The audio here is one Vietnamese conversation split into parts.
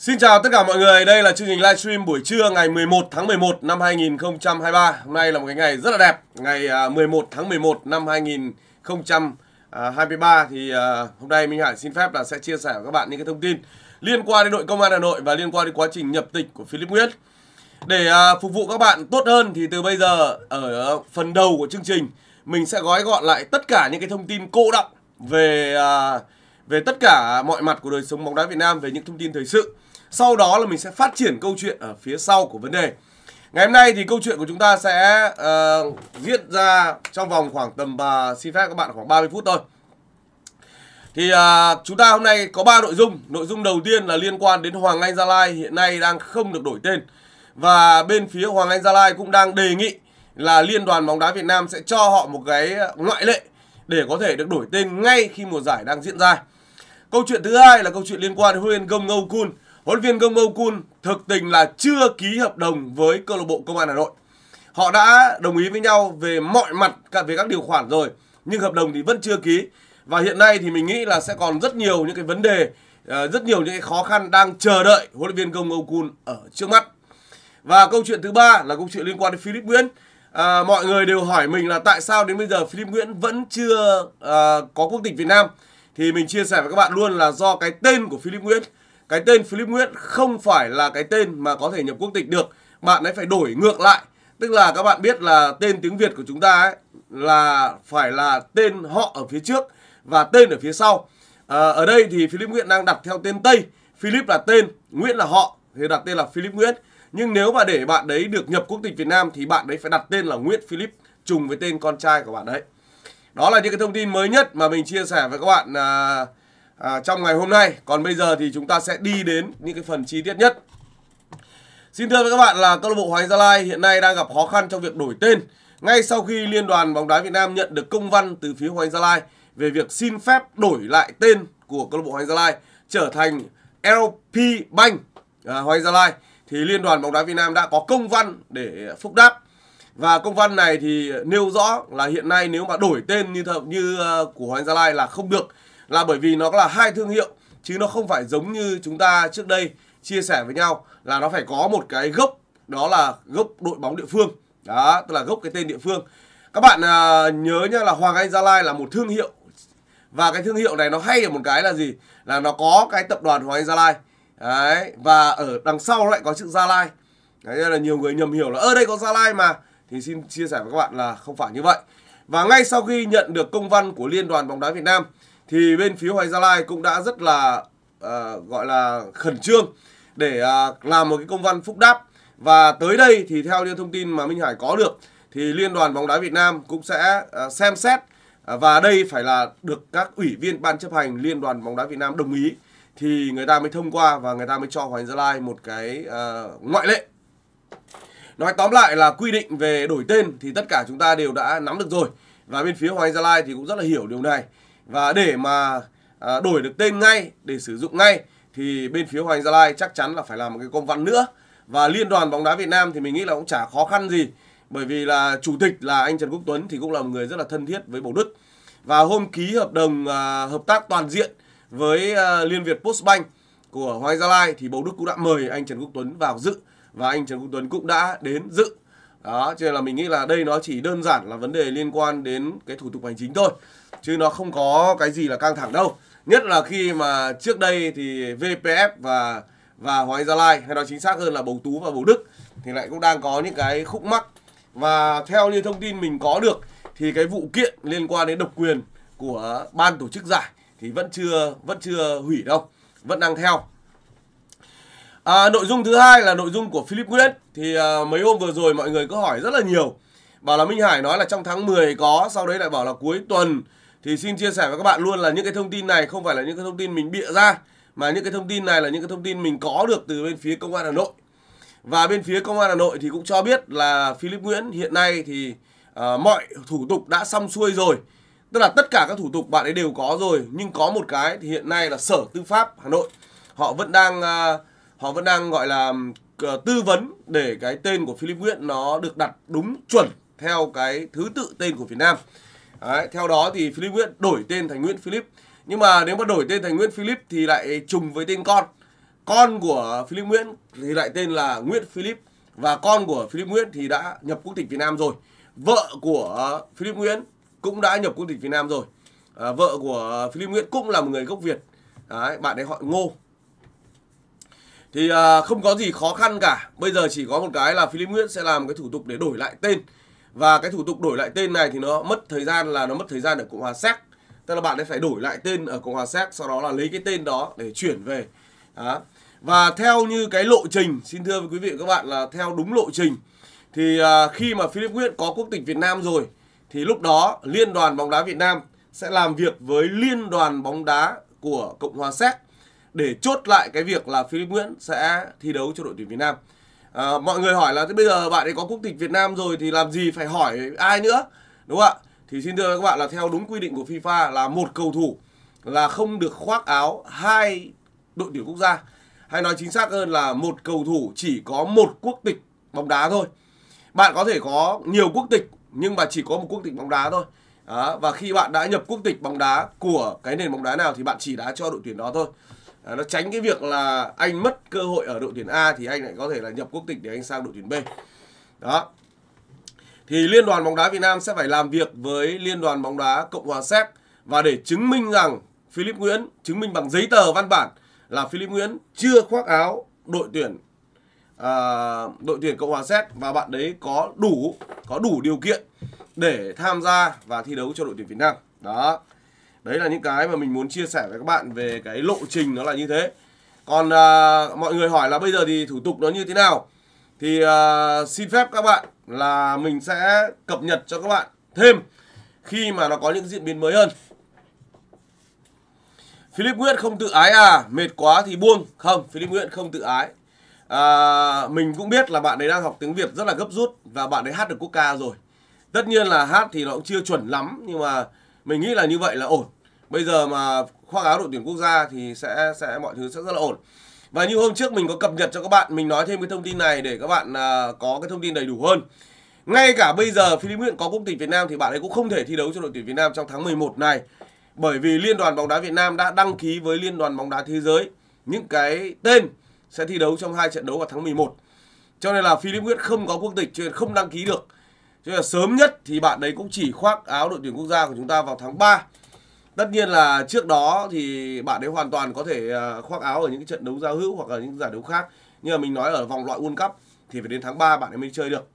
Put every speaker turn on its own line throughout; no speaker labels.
Xin chào tất cả mọi người, đây là chương trình livestream buổi trưa ngày 11 tháng 11 năm 2023. Hôm nay là một cái ngày rất là đẹp, ngày 11 à, tháng 11 năm 2023 à, thì à, hôm nay Minh Hải xin phép là sẽ chia sẻ với các bạn những cái thông tin liên quan đến đội công an Hà Nội và liên quan đến quá trình nhập tịch của Philip Nguyễn. Để phục vụ các bạn tốt hơn thì từ bây giờ ở phần đầu của chương trình mình sẽ gói gọn lại tất cả những cái thông tin cô động về về tất cả mọi mặt của đời sống bóng đá Việt Nam về những thông tin thời sự sau đó là mình sẽ phát triển câu chuyện ở phía sau của vấn đề ngày hôm nay thì câu chuyện của chúng ta sẽ uh, diễn ra trong vòng khoảng tầm uh, xin phép các bạn khoảng 30 phút thôi thì uh, chúng ta hôm nay có 3 nội dung nội dung đầu tiên là liên quan đến Hoàng Anh Gia Lai hiện nay đang không được đổi tên và bên phía Hoàng Anh Gia Lai cũng đang đề nghị là Liên đoàn bóng đá Việt Nam sẽ cho họ một cái ngoại lệ để có thể được đổi tên ngay khi mùa giải đang diễn ra. Câu chuyện thứ hai là câu chuyện liên quan đến huấn luyện Gông Ngâu Kun huấn luyện viên Công Âu Kun thực tình là chưa ký hợp đồng với câu lạc bộ Công an Hà Nội. Họ đã đồng ý với nhau về mọi mặt cả về các điều khoản rồi, nhưng hợp đồng thì vẫn chưa ký. Và hiện nay thì mình nghĩ là sẽ còn rất nhiều những cái vấn đề, ờ, rất nhiều những cái khó khăn đang chờ đợi huấn luyện viên Công Âu Kun ở trước mắt. Và câu chuyện thứ ba là câu chuyện liên quan đến Philip Nguyễn. À, mọi người đều hỏi mình là tại sao đến bây giờ Philip Nguyễn vẫn chưa à, có quốc tịch Việt Nam. Thì mình chia sẻ với các bạn luôn là do cái tên của Philip Nguyễn cái tên Philip Nguyễn không phải là cái tên mà có thể nhập quốc tịch được. Bạn ấy phải đổi ngược lại. Tức là các bạn biết là tên tiếng Việt của chúng ta ấy là phải là tên họ ở phía trước và tên ở phía sau. À, ở đây thì Philip Nguyễn đang đặt theo tên Tây. Philip là tên, Nguyễn là họ thì đặt tên là Philip Nguyễn. Nhưng nếu mà để bạn đấy được nhập quốc tịch Việt Nam thì bạn đấy phải đặt tên là Nguyễn Philip trùng với tên con trai của bạn đấy. Đó là những cái thông tin mới nhất mà mình chia sẻ với các bạn à, à, trong ngày hôm nay. Còn bây giờ thì chúng ta sẽ đi đến những cái phần chi tiết nhất. Xin thưa với các bạn là câu lạc bộ Hoàng Gia Lai hiện nay đang gặp khó khăn trong việc đổi tên. Ngay sau khi Liên đoàn bóng đá Việt Nam nhận được công văn từ phía Hoàng Gia Lai về việc xin phép đổi lại tên của câu lạc bộ Hoàng Gia Lai trở thành LP Bank à, Hoàng Gia Lai thì Liên đoàn bóng đá Việt Nam đã có công văn để phúc đáp. Và công văn này thì nêu rõ là hiện nay nếu mà đổi tên như như ờ, của Hoàng Gia Lai là không được là bởi vì nó là hai thương hiệu chứ nó không phải giống như chúng ta trước đây chia sẻ với nhau là nó phải có một cái gốc đó là gốc đội bóng địa phương đó tức là gốc cái tên địa phương các bạn à, nhớ nhá là Hoàng Anh Gia Lai là một thương hiệu và cái thương hiệu này nó hay ở một cái là gì là nó có cái tập đoàn Hoàng Anh Gia Lai đấy và ở đằng sau nó lại có chữ Gia Lai đấy là nhiều người nhầm hiểu là ở đây có Gia Lai mà thì xin chia sẻ với các bạn là không phải như vậy và ngay sau khi nhận được công văn của Liên đoàn bóng đá Việt Nam thì bên phía Hoài Gia Lai cũng đã rất là à, gọi là khẩn trương để à, làm một cái công văn phúc đáp và tới đây thì theo những thông tin mà Minh Hải có được thì Liên đoàn bóng đá Việt Nam cũng sẽ à, xem xét à, và đây phải là được các ủy viên ban chấp hành Liên đoàn bóng đá Việt Nam đồng ý thì người ta mới thông qua và người ta mới cho Hoàng Gia Lai một cái à, ngoại lệ. Nói tóm lại là quy định về đổi tên thì tất cả chúng ta đều đã nắm được rồi và bên phía Hoàng Gia Lai thì cũng rất là hiểu điều này và để mà à, đổi được tên ngay để sử dụng ngay thì bên phía Hoàng Gia Lai chắc chắn là phải làm một cái công văn nữa và liên đoàn bóng đá Việt Nam thì mình nghĩ là cũng chả khó khăn gì bởi vì là chủ tịch là anh Trần Quốc Tuấn thì cũng là một người rất là thân thiết với bầu Đức và hôm ký hợp đồng à, hợp tác toàn diện với à, Liên Việt Postbank của Hoàng Gia Lai thì bầu Đức cũng đã mời anh Trần Quốc Tuấn vào dự và anh Trần Quốc Tuấn cũng đã đến dự đó cho nên là mình nghĩ là đây nó chỉ đơn giản là vấn đề liên quan đến cái thủ tục hành chính thôi chứ nó không có cái gì là căng thẳng đâu nhất là khi mà trước đây thì VPF và và Hoàng Anh Gia Lai hay nói chính xác hơn là Bầu Tú và Bầu Đức thì lại cũng đang có những cái khúc mắc và theo như thông tin mình có được thì cái vụ kiện liên quan đến độc quyền của ban tổ chức giải thì vẫn chưa vẫn chưa hủy đâu vẫn đang theo à, nội dung thứ hai là nội dung của Philip Nguyễn thì à, mấy hôm vừa rồi mọi người có hỏi rất là nhiều bảo là Minh Hải nói là trong tháng 10 có sau đấy lại bảo là cuối tuần thì xin chia sẻ với các bạn luôn là những cái thông tin này không phải là những cái thông tin mình bịa ra mà những cái thông tin này là những cái thông tin mình có được từ bên phía công an Hà Nội. Và bên phía công an Hà Nội thì cũng cho biết là Philip Nguyễn hiện nay thì uh, mọi thủ tục đã xong xuôi rồi. Tức là tất cả các thủ tục bạn ấy đều có rồi, nhưng có một cái thì hiện nay là Sở Tư pháp Hà Nội họ vẫn đang uh, họ vẫn đang gọi là uh, tư vấn để cái tên của Philip Nguyễn nó được đặt đúng chuẩn theo cái thứ tự tên của Việt Nam. Đấy, theo đó thì Philip Nguyễn đổi tên thành Nguyễn Philip. Nhưng mà nếu mà đổi tên thành Nguyễn Philip thì lại trùng với tên con. Con của Philip Nguyễn thì lại tên là Nguyễn Philip và con của Philip Nguyễn thì đã nhập quốc tịch Việt Nam rồi. Vợ của Philip Nguyễn cũng đã nhập quốc tịch Việt Nam rồi. À, vợ của Philip Nguyễn cũng là một người gốc Việt. Đấy, bạn ấy họ Ngô. Thì à, không có gì khó khăn cả. Bây giờ chỉ có một cái là Philip Nguyễn sẽ làm cái thủ tục để đổi lại tên và cái thủ tục đổi lại tên này thì nó mất thời gian là nó mất thời gian ở cộng hòa séc tức là bạn ấy phải đổi lại tên ở cộng hòa séc sau đó là lấy cái tên đó để chuyển về đó. và theo như cái lộ trình xin thưa với quý vị và các bạn là theo đúng lộ trình thì à, khi mà Philip Nguyễn có quốc tịch Việt Nam rồi thì lúc đó Liên đoàn bóng đá Việt Nam sẽ làm việc với Liên đoàn bóng đá của Cộng hòa Séc để chốt lại cái việc là Philip Nguyễn sẽ thi đấu cho đội tuyển Việt Nam à, mọi người hỏi là thế bây giờ bạn ấy có quốc tịch Việt Nam rồi thì làm gì phải hỏi ai nữa đúng không ạ thì xin thưa các bạn là theo đúng quy định của FIFA là một cầu thủ là không được khoác áo hai đội tuyển quốc gia hay nói chính xác hơn là một cầu thủ chỉ có một quốc tịch bóng đá thôi bạn có thể có nhiều quốc tịch nhưng mà chỉ có một quốc tịch bóng đá thôi đó, và khi bạn đã nhập quốc tịch bóng đá của cái nền bóng đá nào thì bạn chỉ đá cho đội tuyển đó thôi à, nó tránh cái việc là anh mất cơ hội ở đội tuyển A thì anh lại có thể là nhập quốc tịch để anh sang đội tuyển B đó thì Liên đoàn bóng đá Việt Nam sẽ phải làm việc với Liên đoàn bóng đá Cộng hòa Séc và để chứng minh rằng Philip Nguyễn chứng minh bằng giấy tờ văn bản là Philip Nguyễn chưa khoác áo đội tuyển à, đội tuyển Cộng hòa Séc và bạn đấy có đủ có đủ điều kiện để tham gia và thi đấu cho đội tuyển Việt Nam. Đó đấy là những cái mà mình muốn chia sẻ với các bạn về cái lộ trình nó là như thế còn à, mọi người hỏi là bây giờ thì thủ tục nó như thế nào thì à, xin phép các bạn là mình sẽ cập nhật cho các bạn thêm khi mà nó có những diễn biến mới hơn Philip Nguyễn không tự ái à mệt quá thì buông không Philip Nguyễn không tự ái à, mình cũng biết là bạn ấy đang học tiếng Việt rất là gấp rút và bạn ấy hát được quốc ca rồi tất nhiên là hát thì nó cũng chưa chuẩn lắm nhưng mà mình nghĩ là như vậy là ổn bây giờ mà khoác áo đội tuyển quốc gia thì sẽ sẽ mọi thứ sẽ rất là ổn và như hôm trước mình có cập nhật cho các bạn mình nói thêm cái thông tin này để các bạn à, có cái thông tin đầy đủ hơn ngay cả bây giờ Philip Nguyễn có quốc tịch Việt Nam thì bạn ấy cũng không thể thi đấu cho đội tuyển Việt Nam trong tháng 11 này bởi vì Liên đoàn bóng đá Việt Nam đã đăng ký với Liên đoàn bóng đá thế giới những cái tên sẽ thi đấu trong hai trận đấu vào tháng 11. Cho nên là Philip Nguyễn không có quốc tịch cho nên không đăng ký được. Cho nên là sớm nhất thì bạn đấy cũng chỉ khoác áo đội tuyển quốc gia của chúng ta vào tháng 3 tất nhiên là trước đó thì bạn ấy hoàn toàn có thể à, khoác áo ở những trận đấu giao hữu hoặc là những giải đấu khác nhưng mà mình nói ở vòng loại World Cup thì phải đến tháng 3 bạn ấy mới chơi được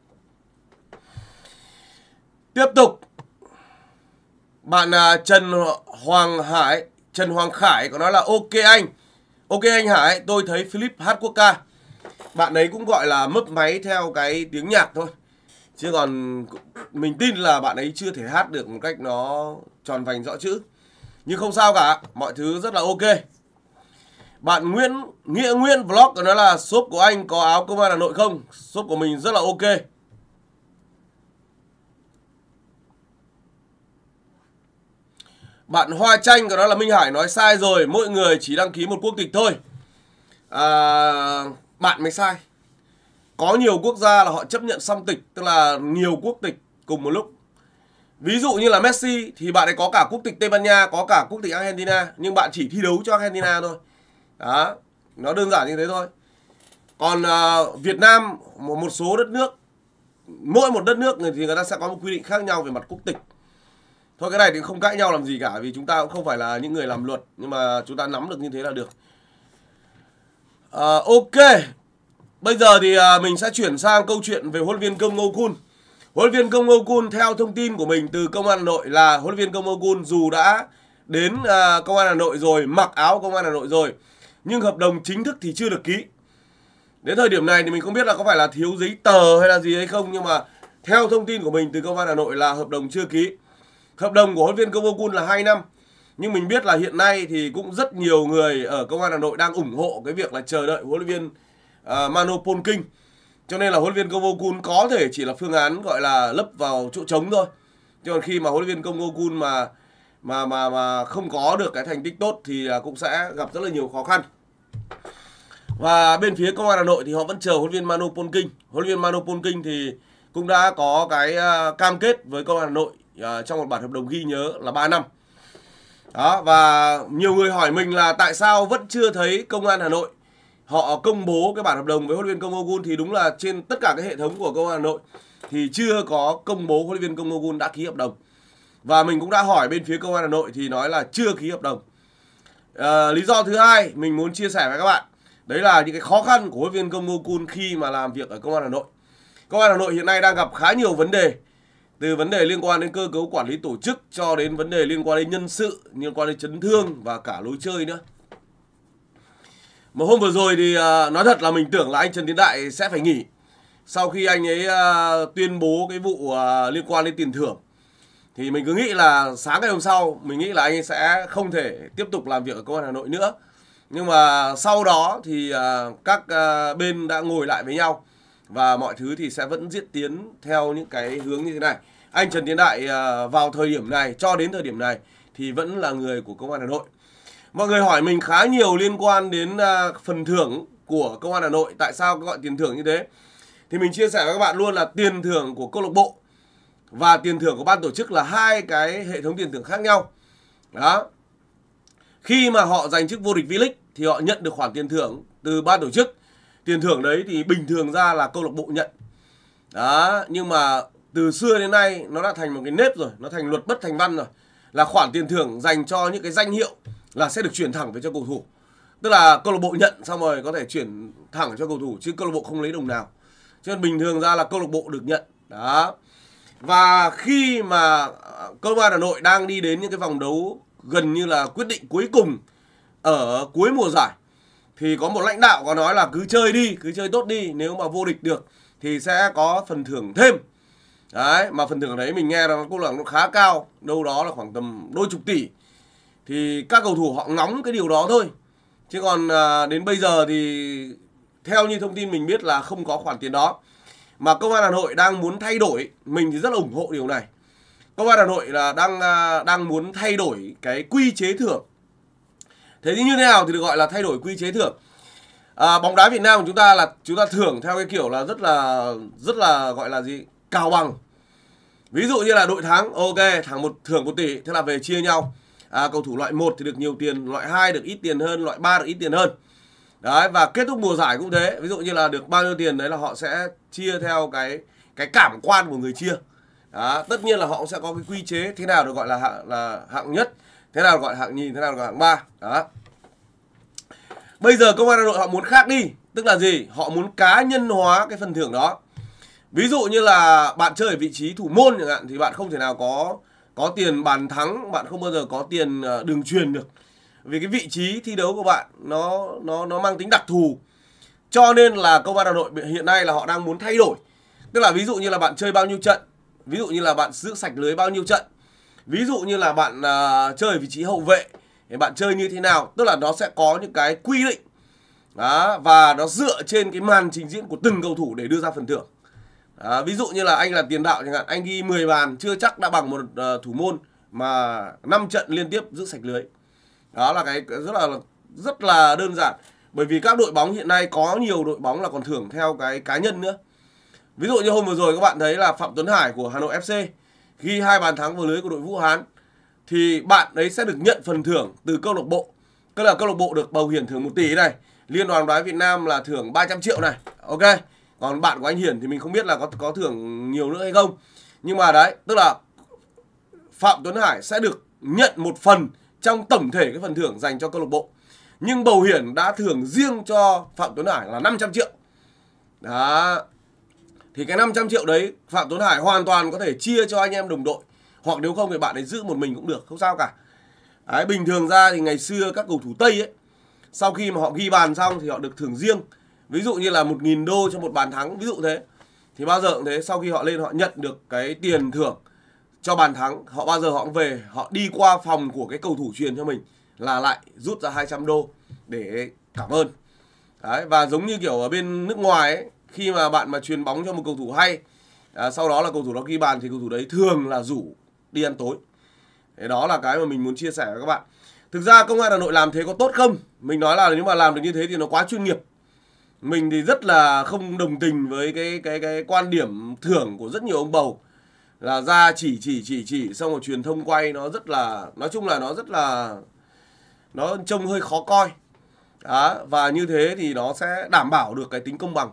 tiếp tục bạn à, Trần Hoàng Hải Trần Hoàng Khải có nói là ok anh ok anh Hải tôi thấy Philip hát quốc ca bạn ấy cũng gọi là mất máy theo cái tiếng nhạc thôi chứ còn mình tin là bạn ấy chưa thể hát được một cách nó tròn vành rõ chữ nhưng không sao cả mọi thứ rất là ok bạn Nguyễn Nghĩa Nguyên Vlog nói là shop của anh có áo công an Hà Nội không? Shop của mình rất là ok. Bạn Hoa Chanh của nó là Minh Hải nói sai rồi, mỗi người chỉ đăng ký một quốc tịch thôi. À, bạn mới sai. Có nhiều quốc gia là họ chấp nhận song tịch, tức là nhiều quốc tịch cùng một lúc. Ví dụ như là Messi thì bạn ấy có cả quốc tịch Tây Ban Nha, có cả quốc tịch Argentina nhưng bạn chỉ thi đấu cho Argentina thôi. Đó, nó đơn giản như thế thôi. Còn uh, Việt Nam một một số đất nước mỗi một đất nước thì người ta sẽ có một quy định khác nhau về mặt quốc tịch. Thôi cái này thì không cãi nhau làm gì cả vì chúng ta cũng không phải là những người làm luật nhưng mà chúng ta nắm được như thế là được. Uh, ok. Bây giờ thì uh, mình sẽ chuyển sang câu chuyện về huấn luyện viên Công Ngô Kun. Huấn luyện viên Công Ogun theo thông tin của mình từ Công an Hà Nội là huấn luyện viên Công Ogun dù đã đến à, Công an Hà Nội rồi, mặc áo Công an Hà Nội rồi nhưng hợp đồng chính thức thì chưa được ký. Đến thời điểm này thì mình không biết là có phải là thiếu giấy tờ hay là gì hay không nhưng mà theo thông tin của mình từ Công an Hà Nội là hợp đồng chưa ký. Hợp đồng của huấn luyện viên Công Ogun là 2 năm. Nhưng mình biết là hiện nay thì cũng rất nhiều người ở Công an Hà Nội đang ủng hộ cái việc là chờ đợi huấn luyện viên uh, à, Mano Polking cho nên là huấn luyện viên Công Govokun có thể chỉ là phương án gọi là lấp vào chỗ trống thôi. Chứ còn khi mà huấn luyện viên Công Govokun mà mà mà mà không có được cái thành tích tốt thì à, cũng sẽ gặp rất là nhiều khó khăn. Và bên phía công an Hà Nội thì họ vẫn chờ huấn viên Manu Polking. Huấn luyện viên Manu Polking thì cũng đã có cái à, cam kết với công an Hà Nội à, trong một bản hợp đồng ghi nhớ là 3 năm. Đó và nhiều người hỏi mình là tại sao vẫn chưa thấy công an Hà Nội họ công bố cái bản hợp đồng với huấn luyện viên Công Ogun thì đúng là trên tất cả cái hệ thống của công an Hà Nội thì chưa có công bố huấn luyện viên Công Ogun đã ký hợp đồng. Và mình cũng đã hỏi bên phía công an Hà Nội thì nói là chưa ký hợp đồng. À, lý do thứ hai mình muốn chia sẻ với các bạn đấy là những cái khó khăn của huấn luyện viên Công Ogun khi mà làm việc ở công an Hà Nội. Công an Hà Nội hiện nay đang gặp khá nhiều vấn đề từ vấn đề liên quan đến cơ cấu quản lý tổ chức cho đến vấn đề liên quan đến nhân sự, liên quan đến chấn thương và cả lối chơi nữa. Mà hôm vừa rồi thì à, nói thật là mình tưởng là anh Trần Tiến Đại sẽ phải nghỉ sau khi anh ấy à, tuyên bố cái vụ à, liên quan đến tiền thưởng thì mình cứ nghĩ là sáng ngày hôm sau mình nghĩ là anh ấy sẽ không thể tiếp tục làm việc ở công an Hà Nội nữa. Nhưng mà sau đó thì các bên đã ngồi lại với nhau và mọi thứ thì sẽ vẫn diễn tiến theo những cái hướng như thế này. Anh Trần Tiến Đại vào thời điểm này cho đến thời điểm này thì vẫn là người của công an Hà Nội. Mọi người hỏi mình khá nhiều liên quan đến à, phần thưởng của công an Hà Nội tại sao gọi tiền thưởng như thế. Thì mình chia sẻ với các bạn luôn là tiền thưởng của câu lạc bộ và tiền thưởng của ban tổ chức là hai cái hệ thống tiền thưởng khác nhau. Đó. Khi mà họ giành chức vô địch V-League thì họ nhận được khoản tiền thưởng từ ban tổ chức. Tiền thưởng đấy thì bình thường ra là câu lạc bộ nhận. Đó, nhưng mà từ xưa đến nay nó đã thành một cái nếp rồi, nó thành luật bất thành văn rồi. Là khoản tiền thưởng dành cho những cái danh hiệu là sẽ được chuyển thẳng về cho cầu thủ tức là câu lạc bộ nhận xong rồi có thể chuyển thẳng cho cầu thủ chứ câu lạc bộ không lấy đồng nào cho nên bình thường ra là câu lạc bộ được nhận đó và khi mà câu lạc bộ hà nội đang đi đến những cái vòng đấu gần như là quyết định cuối cùng ở cuối mùa giải thì có một lãnh đạo có nói là cứ chơi đi cứ chơi tốt đi nếu mà vô địch được thì sẽ có phần thưởng thêm đấy mà phần thưởng đấy mình nghe là cũng là nó khá cao đâu đó là khoảng tầm đôi chục tỷ thì các cầu thủ họ ngóng cái điều đó thôi chứ còn à, đến bây giờ thì theo như thông tin mình biết là không có khoản tiền đó mà công an hà nội đang muốn thay đổi mình thì rất là ủng hộ điều này công an hà nội là đang à, đang muốn thay đổi cái quy chế thưởng thế thì như thế nào thì được gọi là thay đổi quy chế thưởng à, bóng đá việt nam của chúng ta là chúng ta thưởng theo cái kiểu là rất là rất là gọi là gì cao bằng ví dụ như là đội thắng ok thắng một thưởng một tỷ thế là về chia nhau à, cầu thủ loại 1 thì được nhiều tiền loại 2 được ít tiền hơn loại 3 được ít tiền hơn đấy và kết thúc mùa giải cũng thế ví dụ như là được bao nhiêu tiền đấy là họ sẽ chia theo cái cái cảm quan của người chia đó, tất nhiên là họ cũng sẽ có cái quy chế thế nào được gọi là hạng là hạng nhất thế nào gọi là hạng nhì thế nào gọi là hạng ba đó bây giờ công an hà nội họ muốn khác đi tức là gì họ muốn cá nhân hóa cái phần thưởng đó ví dụ như là bạn chơi ở vị trí thủ môn chẳng hạn thì bạn không thể nào có có tiền bàn thắng bạn không bao giờ có tiền ờ, đường truyền được vì cái vị trí thi đấu của bạn nó nó nó mang tính đặc thù cho nên là công an hà nội hiện nay là họ đang muốn thay đổi tức là ví dụ như là bạn chơi bao nhiêu trận ví dụ như là bạn giữ sạch lưới bao nhiêu trận ví dụ như là bạn uh, chơi vị trí hậu vệ thì bạn chơi như thế nào tức là nó sẽ có những cái quy định đó, và nó dựa trên cái màn trình diễn của từng cầu thủ để đưa ra phần thưởng à, ví dụ như là anh là tiền đạo chẳng hạn anh ghi 10 bàn chưa chắc đã bằng một uh, thủ môn mà 5 trận liên tiếp giữ sạch lưới đó là cái rất là rất là đơn giản bởi vì các đội bóng hiện nay có nhiều đội bóng là còn thưởng theo cái cá nhân nữa ví dụ như hôm vừa rồi các bạn thấy là phạm tuấn hải của hà nội fc ghi hai bàn thắng vào lưới của đội vũ hán thì bạn ấy sẽ được nhận phần thưởng từ câu lạc bộ tức là câu lạc bộ được bầu hiển thưởng 1 tỷ này liên đoàn bóng đá việt nam là thưởng 300 triệu này ok còn bạn của anh Hiển thì mình không biết là có có thưởng nhiều nữa hay không nhưng mà đấy tức là Phạm Tuấn Hải sẽ được nhận một phần trong tổng thể cái phần thưởng dành cho câu lạc bộ nhưng bầu hiển đã thưởng riêng cho Phạm Tuấn Hải là 500 triệu đó thì cái 500 triệu đấy Phạm Tuấn Hải hoàn toàn có thể chia cho anh em đồng đội hoặc nếu không thì bạn ấy giữ một mình cũng được không sao cả đấy, bình thường ra thì ngày xưa các cầu thủ Tây ấy sau khi mà họ ghi bàn xong thì họ được thưởng riêng ví dụ như là 1.000 đô cho một bàn thắng ví dụ thế thì bao giờ cũng thế sau khi họ lên họ nhận được cái tiền thưởng cho bàn thắng họ bao giờ họ cũng về họ đi qua phòng của cái cầu thủ truyền cho mình là lại rút ra 200 đô để cảm ơn Đấy, và giống như kiểu ở bên nước ngoài ấy, khi mà bạn mà truyền bóng cho một cầu thủ hay à, sau đó là cầu thủ đó ghi bàn thì cầu thủ đấy thường là rủ đi ăn tối Thế đó là cái mà mình muốn chia sẻ với các bạn thực ra công an hà nội làm thế có tốt không mình nói là nếu mà làm được như thế thì nó quá chuyên nghiệp mình thì rất là không đồng tình với cái cái cái quan điểm thưởng của rất nhiều ông bầu là ra chỉ chỉ chỉ chỉ xong một truyền thông quay nó rất là nói chung là nó rất là nó trông hơi khó coi đó, và như thế thì nó sẽ đảm bảo được cái tính công bằng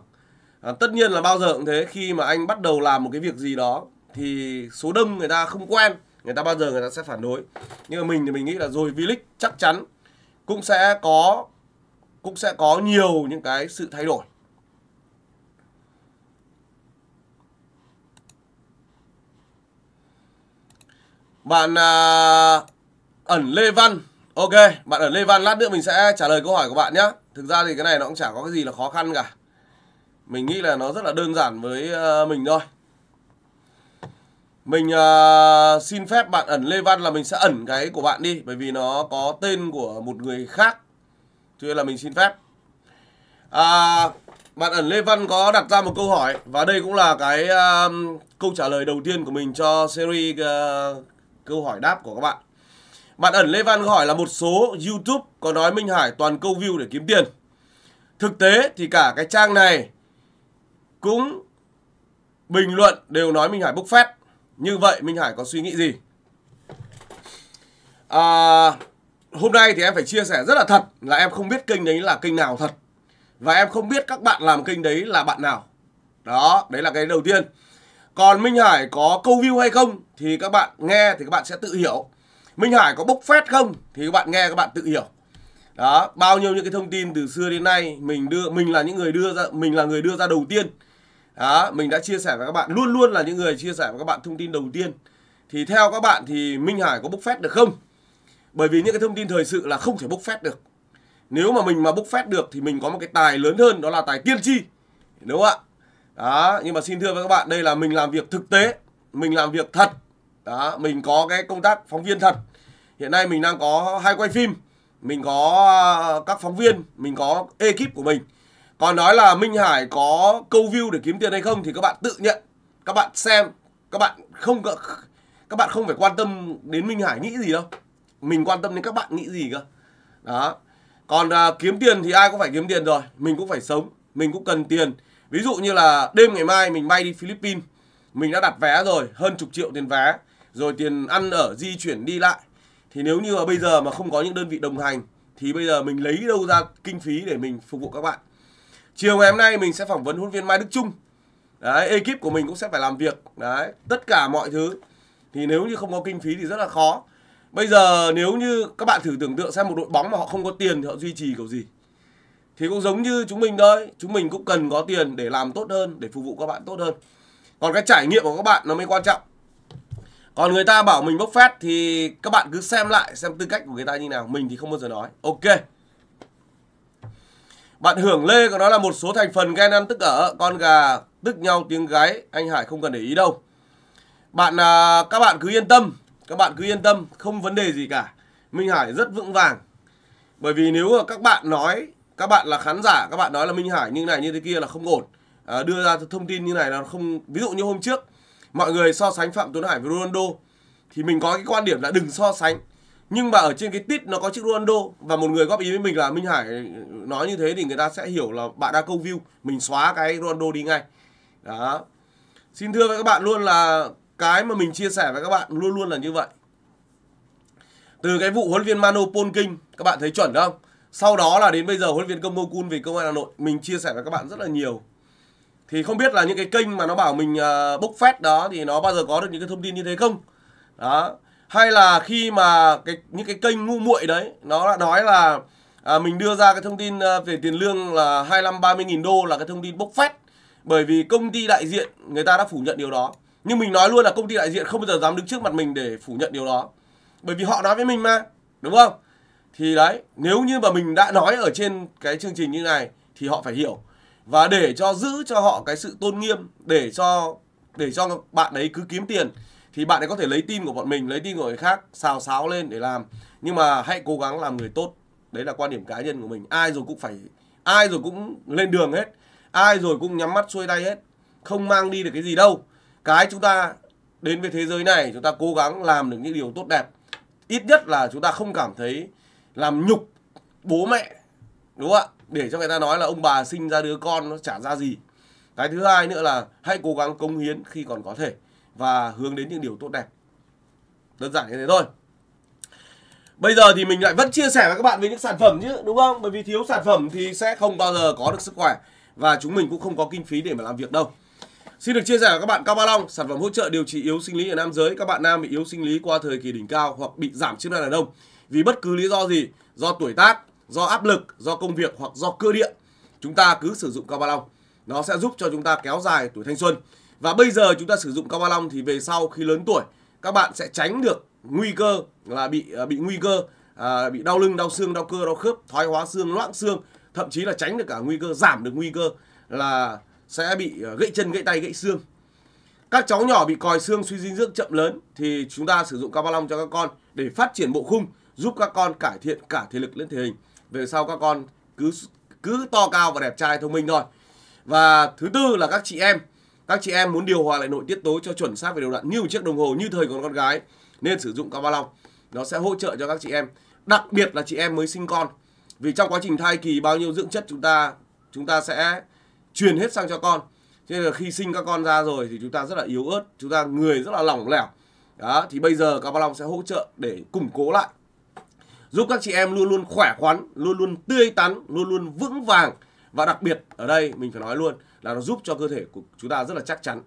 à, tất nhiên là bao giờ cũng thế khi mà anh bắt đầu làm một cái việc gì đó thì số đông người ta không quen người ta bao giờ người ta sẽ phản đối nhưng mà mình thì mình nghĩ là rồi v chắc chắn cũng sẽ có cũng sẽ có nhiều những cái sự thay đổi bạn à, ẩn lê văn ok bạn ẩn lê văn lát nữa mình sẽ trả lời câu hỏi của bạn nhé thực ra thì cái này nó cũng chả có cái gì là khó khăn cả mình nghĩ là nó rất là đơn giản với ờ, mình thôi mình uh, xin phép bạn ẩn Lê Văn là mình sẽ ẩn cái của bạn đi Bởi vì nó có tên của một người khác cho nên là mình xin phép. À, bạn ẩn Lê Văn có đặt ra một câu hỏi và đây cũng là cái um, câu trả lời đầu tiên của mình cho series uh, câu hỏi đáp của các bạn. Bạn ẩn Lê Văn hỏi là một số YouTube có nói Minh Hải toàn câu view để kiếm tiền. Thực tế thì cả cái trang này cũng bình luận đều nói Minh Hải bốc phép. Như vậy Minh Hải có suy nghĩ gì? À, hôm nay thì em phải chia sẻ rất là thật là em không biết kênh đấy là kênh nào thật và em không biết các bạn làm kênh đấy là bạn nào đó đấy là cái đầu tiên còn minh hải có câu view hay không thì các bạn nghe thì các bạn sẽ tự hiểu minh hải có bốc phét không thì các bạn nghe các bạn tự hiểu đó bao nhiêu những cái thông tin từ xưa đến nay mình đưa mình là những người đưa ra mình là người đưa ra đầu tiên đó mình đã chia sẻ với các bạn luôn luôn là những người chia sẻ với các bạn thông tin đầu tiên thì theo các bạn thì minh hải có bốc phét được không bởi vì những cái thông tin thời sự là không thể bốc phét được nếu mà mình mà bốc phét được thì mình có một cái tài lớn hơn đó là tài tiên tri đúng không ạ đó nhưng mà xin thưa với các bạn đây là mình làm việc thực tế mình làm việc thật đó mình có cái công tác phóng viên thật hiện nay mình đang có hai quay phim mình có ờ, các phóng viên mình có ekip của mình còn nói là minh hải có câu view để kiếm tiền hay không thì các bạn tự nhận các bạn xem các bạn không các bạn không phải quan tâm đến minh hải nghĩ gì đâu mình quan tâm đến các bạn nghĩ gì cơ đó còn à, kiếm tiền thì ai cũng phải kiếm tiền rồi mình cũng phải sống mình cũng cần tiền ví dụ như là đêm ngày mai mình bay đi philippines mình đã đặt vé rồi hơn chục triệu tiền vé rồi tiền ăn ở di chuyển đi lại thì nếu như mà bây giờ mà không có những đơn vị đồng hành thì bây giờ mình lấy đâu ra kinh phí để mình phục vụ các bạn chiều ngày hôm nay mình sẽ phỏng vấn huấn viên mai đức trung đấy ekip của mình cũng sẽ phải làm việc đấy tất cả mọi thứ thì nếu như không có kinh phí thì rất là khó Bây giờ nếu như các bạn thử tưởng tượng xem một đội bóng mà họ không có tiền thì họ duy trì kiểu gì. Thì cũng giống như chúng mình thôi, chúng mình cũng cần có tiền để làm tốt hơn, để phục vụ các bạn tốt hơn. Còn cái trải nghiệm của các bạn nó mới quan trọng. Còn người ta bảo mình bốc phét thì các bạn cứ xem lại xem tư cách của người ta như nào, mình thì không bao giờ nói. Ok. Bạn Hưởng Lê có nói là một số thành phần ghen ăn tức ở, con gà tức nhau tiếng gái anh Hải không cần để ý đâu. Bạn à, các bạn cứ yên tâm, các bạn cứ yên tâm không vấn đề gì cả Minh Hải rất vững vàng bởi vì nếu mà các bạn nói các bạn là khán giả các bạn nói là Minh Hải như này như thế kia là không ổn à, đưa ra thông tin như này là không ví dụ như hôm trước mọi người so sánh Phạm Tuấn Hải với Ronaldo thì mình có cái quan điểm là đừng so sánh nhưng mà ở trên cái tít nó có chữ Ronaldo và một người góp ý với mình là Minh Hải nói như thế thì người ta sẽ hiểu là bạn đã câu view mình xóa cái Ronaldo đi ngay đó xin thưa với các bạn luôn là cái mà mình chia sẻ với các bạn luôn luôn là như vậy từ cái vụ huấn viên Mano Polking các bạn thấy chuẩn không sau đó là đến bây giờ huấn viên Combo Kun về công an Hà Nội mình chia sẻ với các bạn rất là nhiều thì không biết là những cái kênh mà nó bảo mình uh, bốc phét đó thì nó bao giờ có được những cái thông tin như thế không đó hay là khi mà cái những cái kênh ngu muội đấy nó đã nói là à, mình đưa ra cái thông tin à, về tiền lương là 25 30 nghìn đô là cái thông tin bốc phét bởi vì công ty đại diện người ta đã phủ nhận điều đó nhưng mình nói luôn là công ty đại diện không bao giờ dám đứng trước mặt mình để phủ nhận điều đó bởi vì họ nói với mình mà đúng không thì đấy nếu như mà mình đã nói ở trên cái chương trình như này thì họ phải hiểu và để cho giữ cho họ cái sự tôn nghiêm để cho để cho bạn ấy cứ kiếm tiền thì bạn ấy có thể lấy tin của bọn mình lấy tin của người khác xào xáo lên để làm nhưng mà hãy cố gắng làm người tốt đấy là quan điểm cá nhân của mình ai rồi cũng phải ai rồi cũng lên đường hết ai rồi cũng nhắm mắt xuôi tay hết không mang đi được cái gì đâu cái chúng ta đến với thế giới này chúng ta cố gắng làm được những điều tốt đẹp ít nhất là chúng ta không cảm thấy làm nhục bố mẹ đúng không ạ để cho người ta nói là ông bà sinh ra đứa con nó chả ra gì cái thứ hai nữa là hãy cố gắng cống hiến khi còn có thể và hướng đến những điều tốt đẹp đơn giản như thế thôi bây giờ thì mình lại vẫn chia sẻ với các bạn về những sản phẩm chứ đúng không bởi vì thiếu sản phẩm thì sẽ không bao giờ có được sức khỏe và chúng mình cũng không có kinh phí để mà làm việc đâu Xin được chia sẻ với các bạn Cao Ba Long, sản phẩm hỗ trợ điều trị yếu sinh lý ở nam giới. Các bạn nam bị yếu sinh lý qua thời kỳ đỉnh cao hoặc bị giảm chức năng đàn ông vì bất cứ lý do gì, do tuổi tác, do áp lực, do công việc hoặc do cơ địa. Chúng ta cứ sử dụng Cao Ba Long. Nó sẽ giúp cho chúng ta kéo dài tuổi thanh xuân. Và bây giờ chúng ta sử dụng Cao Ba Long thì về sau khi lớn tuổi, các bạn sẽ tránh được nguy cơ là bị à, bị nguy cơ à, bị đau lưng, đau xương, đau cơ, đau khớp, thoái hóa xương, loãng xương, thậm chí là tránh được cả nguy cơ giảm được nguy cơ là sẽ bị ờ, gãy chân, gãy tay, gãy xương. Các cháu nhỏ bị còi xương suy dinh dưỡng chậm lớn thì chúng ta sử dụng cao long cho các con để phát triển bộ khung, giúp các con cải thiện cả thể lực lẫn thể hình. Về sau các con cứ cứ to cao và đẹp trai thông minh thôi. Và thứ tư là các chị em. Các chị em muốn điều hòa lại nội tiết tố cho chuẩn xác về đều đặn như một chiếc đồng hồ như thời còn con gái nên sử dụng cao ba long. Nó sẽ hỗ trợ cho các chị em, đặc biệt là chị em mới sinh con. Vì trong quá trình thai kỳ bao nhiêu dưỡng chất chúng ta chúng ta sẽ truyền hết sang cho con cho nên là khi sinh các con ra rồi thì chúng ta rất là yếu ớt chúng ta người rất là lỏng lẻo đó thì bây giờ các ba long sẽ hỗ trợ để củng cố lại giúp các chị em luôn luôn khỏe khoắn luôn luôn tươi tắn luôn luôn vững vàng và đặc biệt ở đây mình phải nói luôn là nó giúp cho cơ thể của chúng ta rất là chắc chắn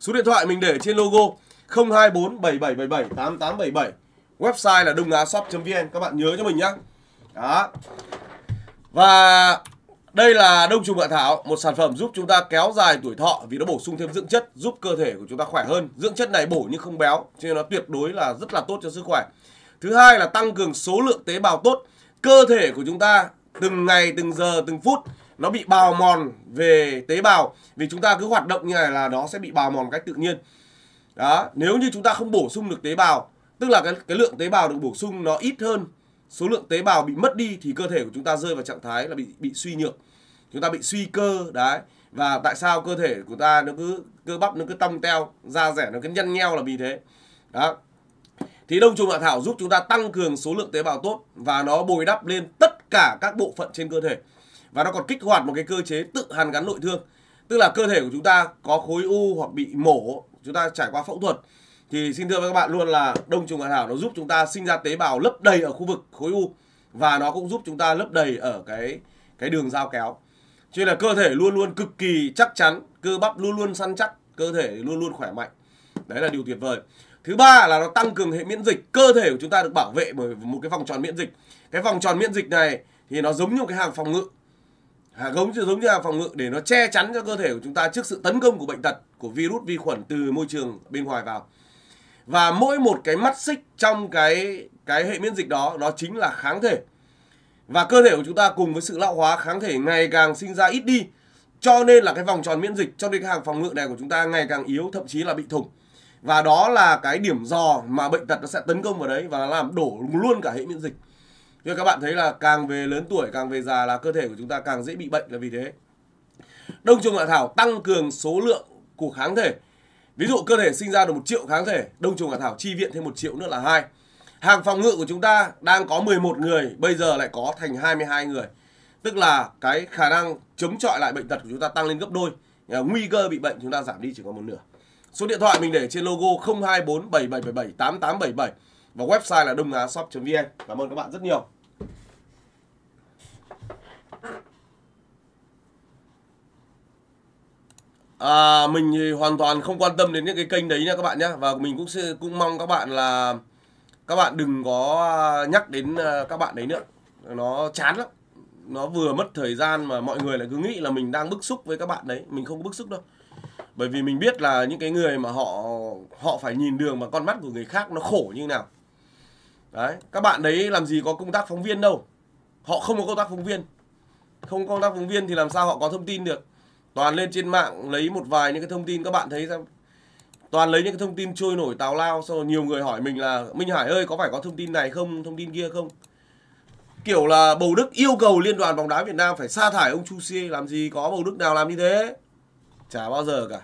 số điện thoại mình để trên logo 024 7777 8877 website là đông á shop vn các bạn nhớ cho mình nhá đó và đây là đông trùng hạ thảo, một sản phẩm giúp chúng ta kéo dài tuổi thọ vì nó bổ sung thêm dưỡng chất, giúp cơ thể của chúng ta khỏe hơn. Dưỡng chất này bổ nhưng không béo, cho nên nó tuyệt đối là rất là tốt cho sức khỏe. Thứ hai là tăng cường số lượng tế bào tốt. Cơ thể của chúng ta từng ngày, từng giờ, từng phút nó bị bào mòn về tế bào vì chúng ta cứ hoạt động như này là nó sẽ bị bào mòn cách tự nhiên. Đó, nếu như chúng ta không bổ sung được tế bào, tức là cái cái lượng tế bào được bổ sung nó ít hơn số lượng tế bào bị mất đi thì cơ thể của chúng ta rơi vào trạng thái là bị bị suy nhược chúng ta bị suy cơ đấy và tại sao cơ thể của ta nó cứ cơ bắp nó cứ tông teo da rẻ nó cứ nhăn nheo là vì thế đó thì đông trùng hạ thảo giúp chúng ta tăng cường số lượng tế bào tốt và nó bồi đắp lên tất cả các bộ phận trên cơ thể và nó còn kích hoạt một cái cơ chế tự hàn gắn nội thương tức là cơ thể của chúng ta có khối u hoặc bị mổ chúng ta trải qua phẫu thuật thì xin thưa với các bạn luôn là đông trùng hạ thảo nó giúp chúng ta sinh ra tế bào lấp đầy ở khu vực khối u và nó cũng giúp chúng ta lấp đầy ở cái cái đường giao kéo cho nên là cơ thể luôn luôn cực kỳ chắc chắn cơ bắp luôn luôn săn chắc cơ thể luôn luôn khỏe mạnh đấy là điều tuyệt vời thứ ba là nó tăng cường hệ miễn dịch cơ thể của chúng ta được bảo vệ bởi một cái vòng tròn miễn dịch cái vòng tròn miễn dịch này thì nó giống như một cái hàng phòng ngự hàng giống như giống như là phòng ngự để nó che chắn cho cơ thể của chúng ta trước sự tấn công của bệnh tật của virus vi khuẩn từ môi trường bên ngoài vào và mỗi một cái mắt xích trong cái cái hệ miễn dịch đó đó chính là kháng thể và cơ thể của chúng ta cùng với sự lão hóa kháng thể ngày càng sinh ra ít đi cho nên là cái vòng tròn miễn dịch cho nên cái hàng phòng ngự này của chúng ta ngày càng yếu thậm chí là bị thủng và đó là cái điểm dò mà bệnh tật nó sẽ tấn công vào đấy và làm đổ luôn cả hệ miễn dịch như các bạn thấy là càng về lớn tuổi càng về già là cơ thể của chúng ta càng dễ bị bệnh là vì thế đông trùng hạ thảo tăng cường số lượng của kháng thể Ví dụ cơ thể sinh ra được một triệu kháng thể, đông trùng hạ thảo chi viện thêm một triệu nữa là hai. Hàng phòng ngự của chúng ta đang có 11 người, bây giờ lại có thành 22 người. Tức là cái khả năng chống chọi lại bệnh tật của chúng ta tăng lên gấp đôi. Ờ, nguy cơ bị bệnh chúng ta giảm đi chỉ còn một nửa. Số điện thoại mình để trên logo 024 7777 8877 và website là đông á shop vn Cảm ơn các bạn rất nhiều. à, mình thì hoàn toàn không quan tâm đến những cái kênh đấy nha các bạn nhé và mình cũng cũng mong các bạn là các bạn đừng có à, nhắc đến à, các bạn đấy nữa nó chán lắm nó vừa mất thời gian mà mọi người lại cứ nghĩ là mình đang bức xúc với các bạn đấy mình không có bức xúc đâu bởi vì mình biết là những cái người mà họ họ phải nhìn đường mà con mắt của người khác nó khổ như nào đấy các bạn đấy làm gì có công tác phóng viên đâu họ không có công tác phóng viên không có công tác phóng viên thì làm sao họ có thông tin được toàn lên trên mạng lấy một vài những cái thông tin các bạn thấy sao toàn lấy những cái thông tin trôi nổi tào lao sau nhiều người hỏi mình là minh hải ơi có phải có thông tin này không thông tin kia không kiểu là bầu đức yêu cầu liên đoàn bóng đá việt nam phải sa thải ông chu xie làm gì có bầu đức nào làm như thế chả bao giờ cả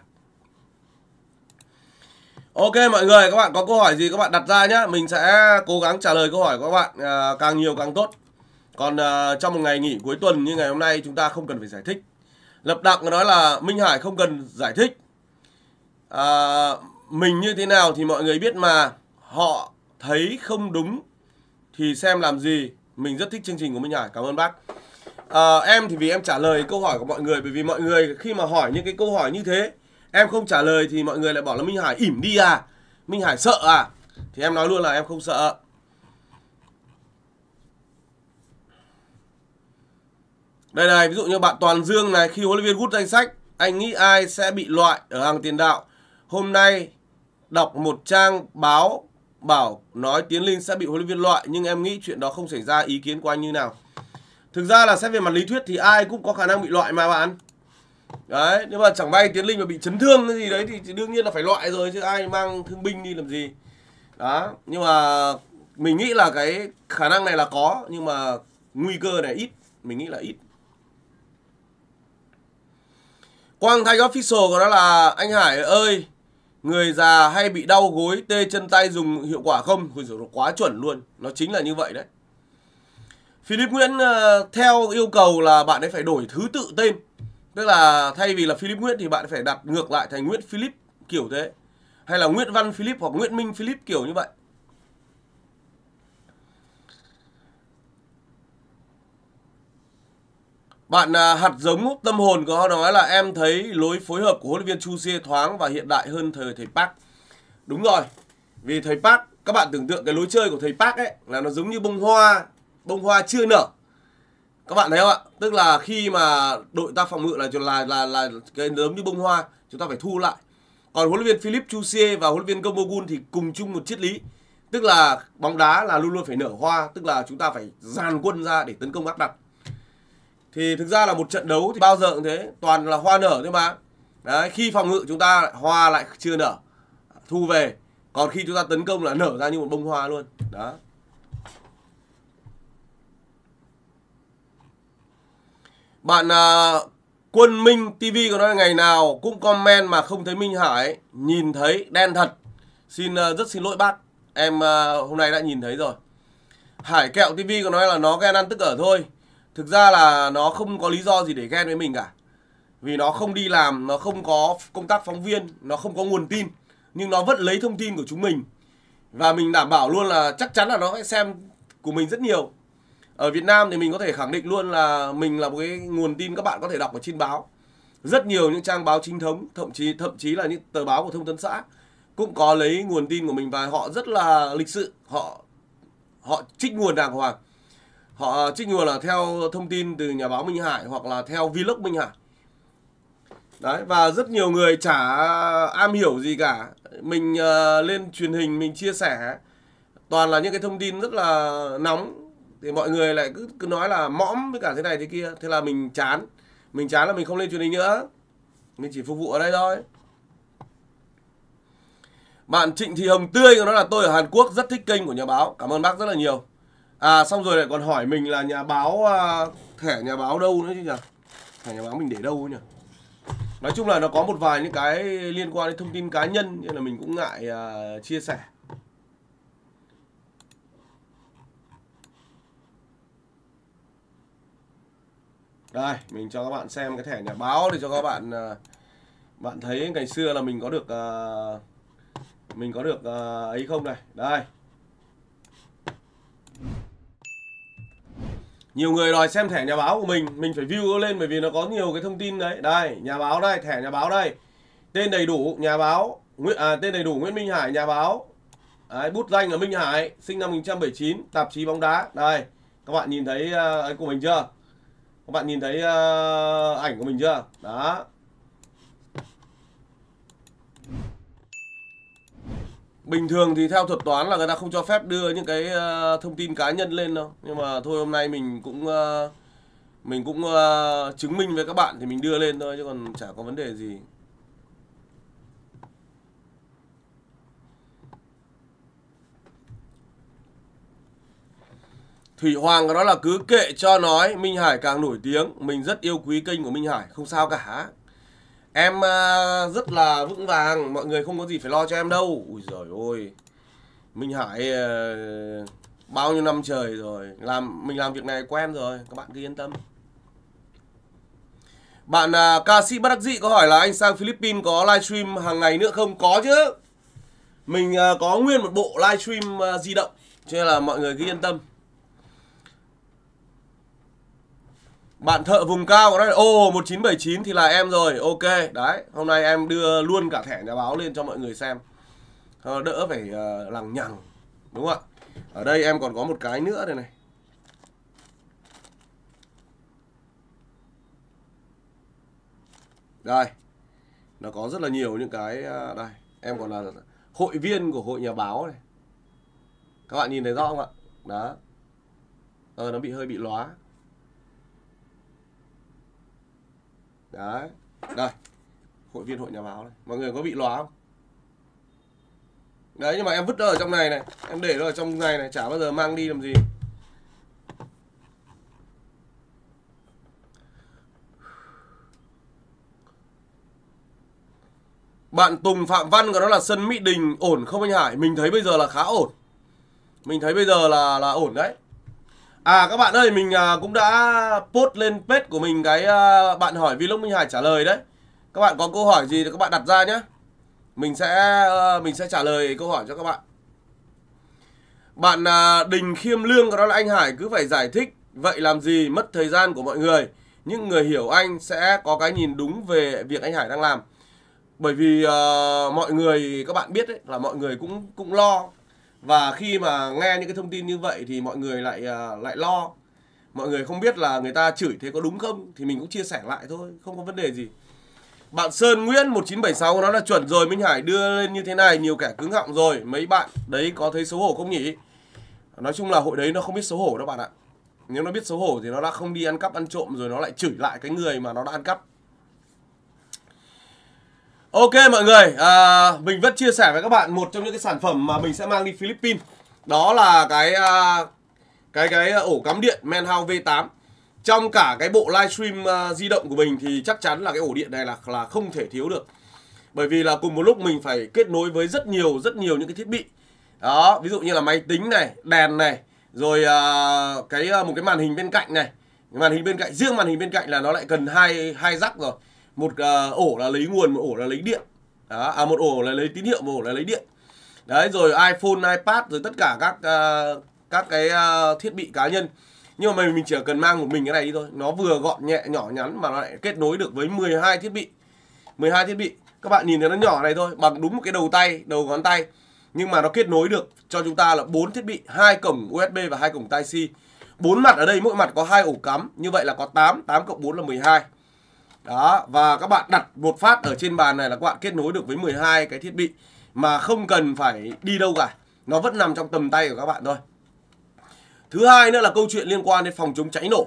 ok mọi người các bạn có câu hỏi gì các bạn đặt ra nhá mình sẽ cố gắng trả lời câu hỏi của các bạn à, càng nhiều càng tốt còn à, trong một ngày nghỉ cuối tuần như ngày hôm nay chúng ta không cần phải giải thích Lập Đặng nói là Minh Hải không cần giải thích. À, mình như thế nào thì mọi người biết mà. Họ thấy không đúng thì xem làm gì. Mình rất thích chương trình của Minh Hải. Cảm ơn bác. À, em thì vì em trả lời câu hỏi của mọi người. Bởi vì mọi người khi mà hỏi những cái câu hỏi như thế. Em không trả lời thì mọi người lại bảo là Minh Hải ỉm đi à. Minh Hải sợ à. Thì em nói luôn là em không sợ. Đây này, ví dụ như bạn Toàn Dương này, khi huấn luyện viên hút danh sách, anh nghĩ ai sẽ bị loại ở hàng tiền đạo? Hôm nay đọc một trang báo bảo nói Tiến Linh sẽ bị huấn luyện viên loại nhưng em nghĩ chuyện đó không xảy ra ý kiến của anh như nào? Thực ra là xét về mặt lý thuyết thì ai cũng có khả năng bị loại mà bạn. Đấy, nhưng mà chẳng may Tiến Linh mà bị chấn thương cái gì đấy thì đương nhiên là phải loại rồi chứ ai mang thương binh đi làm gì. Đó, nhưng mà mình nghĩ là cái khả năng này là có nhưng mà nguy cơ này ít, mình nghĩ là ít. Quang Thanh Official của nó là anh Hải ơi Người già hay bị đau gối tê chân tay dùng hiệu quả không? Ôi dồi, quá chuẩn luôn Nó chính là như vậy đấy Philip Nguyễn ờ, theo yêu cầu là bạn ấy phải đổi thứ tự tên Tức là thay vì là Philip Nguyễn thì bạn phải đặt ngược lại thành Nguyễn Philip kiểu thế Hay là Nguyễn Văn Philip hoặc Nguyễn Minh Philip kiểu như vậy Bạn à, hạt giống tâm hồn có nói là em thấy lối phối hợp của huấn luyện viên Chu Xie thoáng và hiện đại hơn thời thầy Park. Đúng rồi. Vì thầy Park, các bạn tưởng tượng cái lối chơi của thầy Park ấy là nó giống như bông hoa, bông hoa chưa nở. Các bạn thấy không ạ? Tức là khi mà đội ta phòng ngự là là là là cái giống như bông hoa, chúng ta phải thu lại. Còn huấn luyện viên Philip Chu Xie và huấn luyện viên Gun thì cùng chung một triết lý. Tức là bóng đá là luôn luôn phải nở hoa, tức là chúng ta phải dàn quân ra để tấn công áp đặt thì thực ra là một trận đấu thì bao giờ cũng thế toàn là hoa nở thôi mà đấy khi phòng ngự chúng ta hoa lại chưa nở thu về còn khi chúng ta tấn công là nở ra như một bông hoa luôn đó bạn uh, quân minh tv có nói ngày nào cũng comment mà không thấy minh hải nhìn thấy đen thật xin uh, rất xin lỗi bác em uh, hôm nay đã nhìn thấy rồi hải kẹo tv có nói là nó ghen ăn tức ở thôi thực ra là nó không có lý do gì để ghen với mình cả vì nó không đi làm nó không có công tác phóng viên nó không có nguồn tin nhưng nó vẫn lấy thông tin của chúng mình và mình đảm bảo luôn là chắc chắn là nó sẽ xem của mình rất nhiều ở Việt Nam thì mình có thể khẳng định luôn là mình là một cái nguồn tin các bạn có thể đọc ở trên báo rất nhiều những trang báo chính thống thậm chí thậm chí là những tờ báo của thông tấn xã cũng có lấy nguồn tin của mình và họ rất là lịch sự họ họ trích nguồn đàng hoàng họ trích nguồn là theo thông tin từ nhà báo Minh Hải hoặc là theo vlog Minh Hải đấy và rất nhiều người chả am hiểu gì cả mình uh, lên truyền hình mình chia sẻ toàn là những cái thông tin rất là nóng thì mọi người lại cứ cứ nói là mõm với cả thế này thế kia thế là mình chán mình chán là mình không lên truyền hình nữa mình chỉ phục vụ ở đây thôi bạn Trịnh Thị Hồng Tươi nó là tôi ở Hàn Quốc rất thích kênh của nhà báo cảm ơn bác rất là nhiều À xong rồi lại còn hỏi mình là nhà báo à, thẻ nhà báo đâu nữa chứ nhỉ? Thẻ nhà báo mình để đâu nhỉ? Nói chung là nó có một vài những cái liên quan đến thông tin cá nhân nên là mình cũng ngại à, chia sẻ. Đây, mình cho các bạn xem cái thẻ nhà báo để cho các bạn à, bạn thấy ngày xưa là mình có được à, mình có được à, ấy không này. Đây. nhiều người đòi xem thẻ nhà báo của mình mình phải view lên bởi vì nó có nhiều cái thông tin đấy đây nhà báo đây thẻ nhà báo đây tên đầy đủ nhà báo nguyễn à, tên đầy đủ nguyễn minh hải nhà báo đấy, bút danh là minh hải sinh năm 1979 tạp chí bóng đá đây các bạn nhìn thấy uh, ấy của mình chưa các bạn nhìn thấy uh, ảnh của mình chưa đó bình thường thì theo thuật toán là người ta không cho phép đưa những cái ờ, thông tin cá nhân lên đâu nhưng mà thôi hôm nay mình cũng ờ, mình cũng ờ, chứng minh với các bạn thì mình đưa lên thôi chứ còn chả có vấn đề gì Thủy Hoàng đó là cứ kệ cho nói Minh Hải càng nổi tiếng Mình rất yêu quý kênh của Minh Hải Không sao cả Em ờ, rất là vững vàng, mọi người không có gì phải lo cho em đâu. Ui giời ơi. Minh Hải ờ, bao nhiêu năm trời rồi, làm mình làm việc này quen rồi, các bạn cứ yên tâm. Bạn uh, ca sĩ Bất Đắc Dị có hỏi là anh sang Philippines có livestream hàng ngày nữa không? Có chứ. Mình uh, có nguyên một bộ livestream uh, di động, cho nên là mọi người cứ yên tâm. bạn thợ vùng cao nói ô 1979 thì là em rồi ok đấy hôm nay em đưa luôn cả thẻ nhà báo lên cho mọi người xem ờ, đỡ phải uh, lằng nhằng đúng không ạ ở đây em còn có một cái nữa đây này đây nó có rất là nhiều những cái ờ, đây em còn là hội viên của hội nhà báo này các bạn nhìn thấy rõ không ạ đó ờ, nó bị hơi bị lóa đấy đây hội viên hội nhà báo này mọi người có bị lóa không đấy nhưng mà em vứt nó ở trong này này em để nó ở trong này này chả bao giờ mang đi làm gì Bạn Tùng Phạm Văn của nó là sân Mỹ Đình ổn không anh Hải? Mình thấy bây giờ là khá ổn. Mình thấy bây giờ là là ổn đấy. À các bạn ơi, mình à, cũng đã post lên page của mình cái à, bạn hỏi Vlog Minh Hải trả lời đấy. Các bạn có câu hỏi gì thì các bạn đặt ra nhé. Mình sẽ ờ, mình sẽ trả lời câu hỏi cho các bạn. Bạn à, Đình Khiêm Lương đó là anh Hải cứ phải giải thích vậy làm gì mất thời gian của mọi người. Những người hiểu anh sẽ có cái nhìn đúng về việc anh Hải đang làm. Bởi vì à, mọi người các bạn biết đấy là mọi người cũng cũng lo và khi mà nghe những cái thông tin như vậy thì mọi người lại à, lại lo mọi người không biết là người ta chửi thế có đúng không thì mình cũng chia sẻ lại thôi không có vấn đề gì bạn Sơn Nguyễn 1976 nó là chuẩn rồi Minh Hải đưa lên như thế này nhiều kẻ cứng họng rồi mấy bạn đấy có thấy xấu hổ không nhỉ nói chung là hội đấy nó không biết xấu hổ đâu bạn ạ nếu nó biết xấu hổ thì nó đã không đi ăn cắp ăn trộm rồi nó lại chửi lại cái người mà nó đã ăn cắp Ok mọi người, à, mình vẫn chia sẻ với các bạn một trong những cái sản phẩm mà mình sẽ mang đi Philippines Đó là cái à, cái cái ổ cắm điện Manhao V8 Trong cả cái bộ livestream à, di động của mình thì chắc chắn là cái ổ điện này là là không thể thiếu được Bởi vì là cùng một lúc mình phải kết nối với rất nhiều, rất nhiều những cái thiết bị Đó, ví dụ như là máy tính này, đèn này Rồi à, cái à, một cái màn hình bên cạnh này Màn hình bên cạnh, riêng màn hình bên cạnh là nó lại cần hai hai rắc rồi một uh, ổ là lấy nguồn một ổ là lấy điện đó. à một ổ là lấy tín hiệu một ổ là lấy điện đấy rồi iPhone iPad rồi tất cả các uh, các cái uh, thiết bị cá nhân nhưng mà mình mình chỉ cần mang một mình cái này đi thôi nó vừa gọn nhẹ nhỏ nhắn mà nó lại kết nối được với 12 thiết bị 12 thiết bị các bạn nhìn thấy nó nhỏ này thôi bằng đúng một cái đầu tay đầu ngón tay nhưng mà nó kết nối được cho chúng ta là bốn thiết bị hai cổng USB và hai cổng Type C bốn mặt ở đây mỗi mặt có hai ổ cắm như vậy là có 8 8 cộng 4 là 12 đó, và các bạn đặt một phát ở trên bàn này là các bạn kết nối được với 12 cái thiết bị mà không cần phải đi đâu cả. Nó vẫn nằm trong tầm tay của các bạn thôi. Thứ hai nữa là câu chuyện liên quan đến phòng chống cháy nổ.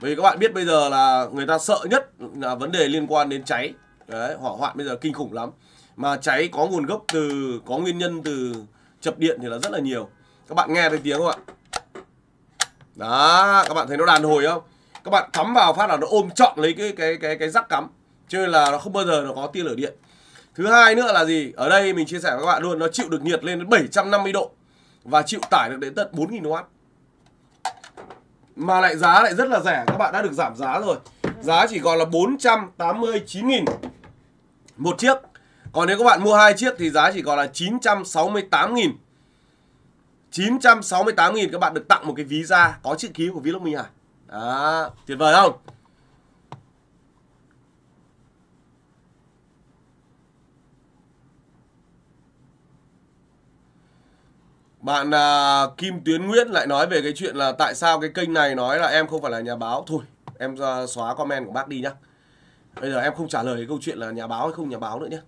Vì các bạn biết bây giờ là người ta sợ nhất là vấn đề liên quan đến cháy. Đấy, hỏa hoạn bây giờ kinh khủng lắm. Mà cháy có nguồn gốc từ có nguyên nhân từ chập điện thì là rất là nhiều. Các bạn nghe thấy tiếng không ạ? Đó, các bạn thấy nó đàn hồi không? các bạn cắm vào phát là nó ôm chọn lấy cái cái cái cái rắc cắm chứ là nó không bao giờ nó có tia lửa điện thứ hai nữa là gì ở đây mình chia sẻ với các bạn luôn nó chịu được nhiệt lên đến 750 độ và chịu tải được đến tận 4.000W mà lại giá lại rất là rẻ các bạn đã được giảm giá rồi giá chỉ còn là 489.000 một chiếc còn nếu các bạn mua hai chiếc thì giá chỉ còn là 968.000 968.000 các bạn được tặng một cái ví da có chữ ký của Vlog Minh Hải. À? đó tuyệt vời không Bạn uh, Kim Tuyến Nguyễn lại nói về cái chuyện là tại sao cái kênh này nói là em không phải là nhà báo. Thôi, em uh, xóa comment của bác đi nhá. Bây giờ em không trả lời cái câu chuyện là nhà báo hay không nhà báo nữa nhé.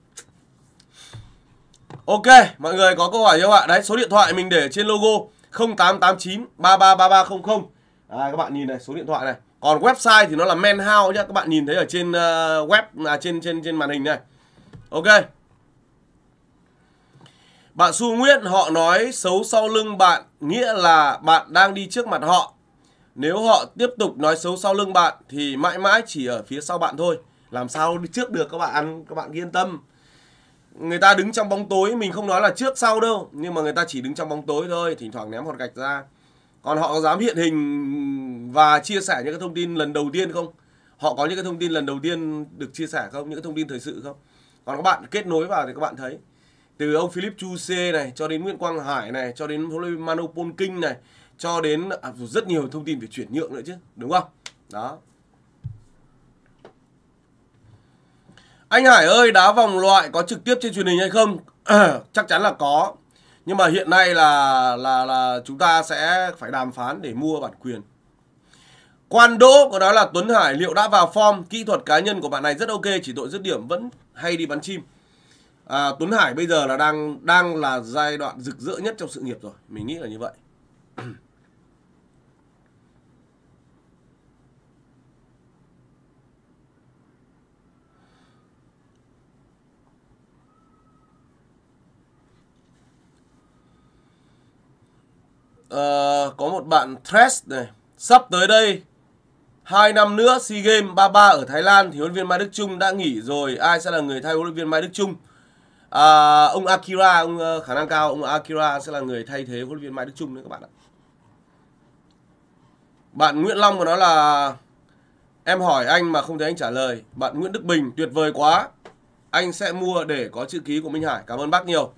Ok, mọi người có câu hỏi không ạ? Đấy, số điện thoại mình để trên logo 0889 333300. Đấy, các bạn nhìn này số điện thoại này còn website thì nó là men house nhá các bạn nhìn thấy ở trên uh, web là trên trên trên màn hình này ok bạn Su Nguyễn họ nói xấu sau lưng bạn nghĩa là bạn đang đi trước mặt họ nếu họ tiếp tục nói xấu sau lưng bạn thì mãi mãi chỉ ở phía sau bạn thôi làm sao đi trước được các bạn các bạn yên tâm người ta đứng trong bóng tối mình không nói là trước sau đâu nhưng mà người ta chỉ đứng trong bóng tối thôi thỉnh thoảng ném hột gạch ra còn họ có dám hiện hình và chia sẻ những cái thông tin lần đầu tiên không họ có những cái thông tin lần đầu tiên được chia sẻ không những cái thông tin thời sự không còn các bạn kết nối vào thì các bạn thấy từ ông Philip Chu C này cho đến Nguyễn Quang Hải này cho đến huấn luyện Polking này cho đến à, rất nhiều thông tin về chuyển nhượng nữa chứ đúng không đó anh Hải ơi đá vòng loại có trực tiếp trên truyền hình hay không chắc chắn là có nhưng mà hiện nay là là là chúng ta sẽ phải đàm phán để mua bản quyền quan đỗ có nói là tuấn hải liệu đã vào form kỹ thuật cá nhân của bạn này rất ok chỉ tội dứt điểm vẫn hay đi bắn chim à, tuấn hải bây giờ là đang đang là giai đoạn rực rỡ nhất trong sự nghiệp rồi mình nghĩ là như vậy Ờ, có một bạn Thresh này sắp tới đây hai năm nữa SEA Games 33 ở Thái Lan thì huấn luyện viên Mai Đức Trung đã nghỉ rồi ai sẽ là người thay huấn luyện viên Mai Đức Trung à, ông Akira ông ờ, khả năng cao ông Akira sẽ là người thay thế huấn luyện viên Mai Đức Trung đấy các bạn ạ bạn Nguyễn Long của nó là em hỏi anh mà không thấy anh trả lời bạn Nguyễn Đức Bình tuyệt vời quá anh sẽ mua để có chữ ký của Minh Hải cảm ơn bác nhiều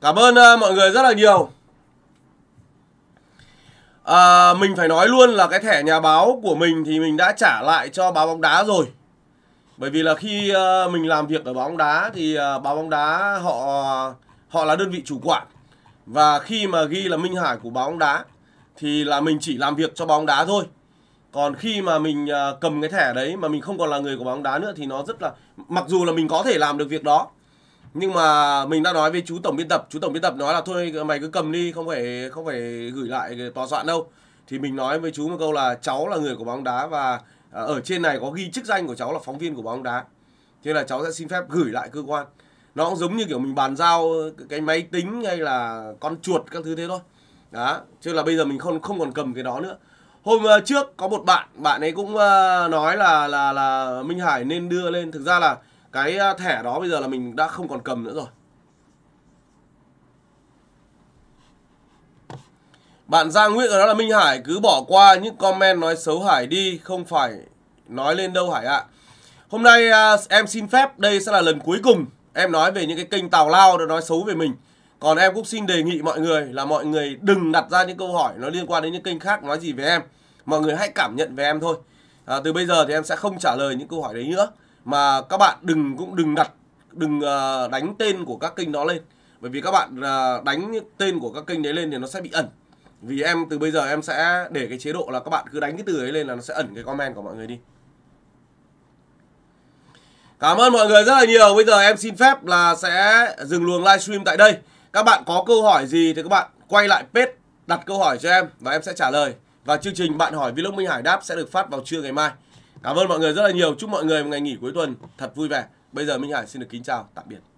Cảm ơn uh, mọi người rất là nhiều. À, mình phải nói luôn là cái thẻ nhà báo của mình thì mình đã trả lại cho báo bóng đá rồi. Bởi vì là khi uh, mình làm việc ở báo bóng đá thì uh, báo bóng đá họ họ là đơn vị chủ quản. Và khi mà ghi là Minh Hải của báo bóng đá thì là mình chỉ làm việc cho bóng đá thôi. Còn khi mà mình cầm cái thẻ đấy mà mình không còn là người của bóng đá nữa thì nó rất là mặc dù là mình có thể làm được việc đó nhưng mà mình đã nói với chú tổng biên tập chú tổng biên tập nói là thôi mày cứ cầm đi không phải không phải gửi lại tòa soạn đâu thì mình nói với chú một câu là cháu là người của bóng đá và à, ở trên này có ghi chức danh của cháu là phóng viên của bóng đá thế là cháu sẽ xin phép gửi lại cơ quan nó cũng giống như kiểu mình bàn giao cái máy tính hay là con chuột các thứ thế thôi đó chứ là bây giờ mình không không còn cầm cái đó nữa hôm à, trước có một bạn bạn ấy cũng à, nói là là là minh hải nên đưa lên thực ra là cái ờ, thẻ đó bây giờ là mình đã không còn cầm nữa rồi Bạn Giang Nguyễn ở đó là Minh Hải cứ bỏ qua những comment nói xấu Hải đi, không phải nói lên đâu Hải ạ. Hôm nay à, em xin phép đây sẽ là lần cuối cùng em nói về những cái kênh tào lao đã nói xấu về mình. Còn em cũng xin đề nghị mọi người là mọi người đừng đặt ra những câu hỏi nó liên quan đến những kênh khác nói gì về em. Mọi người hãy cảm nhận về em thôi. À, từ bây giờ thì em sẽ không trả lời những câu hỏi đấy nữa mà các bạn đừng cũng đừng đặt đừng ờ, đánh tên của các kênh đó lên bởi vì các bạn ờ, đánh tên của các kênh đấy lên thì nó sẽ bị ẩn vì em từ bây giờ em sẽ để cái chế độ là các bạn cứ đánh cái từ ấy lên là nó sẽ ẩn cái comment của mọi người đi Cảm ơn mọi người rất là nhiều. Bây giờ em xin phép là sẽ dừng luồng livestream tại đây. Các bạn có câu hỏi gì thì các bạn quay lại pet đặt câu hỏi cho em và em sẽ trả lời. Và chương trình bạn hỏi Vlog Minh Hải đáp sẽ được phát vào trưa ngày mai. Cảm ơn mọi người rất là nhiều. Chúc mọi người một ngày nghỉ cuối tuần thật vui vẻ. Bây giờ Minh Hải xin được kính chào, tạm biệt.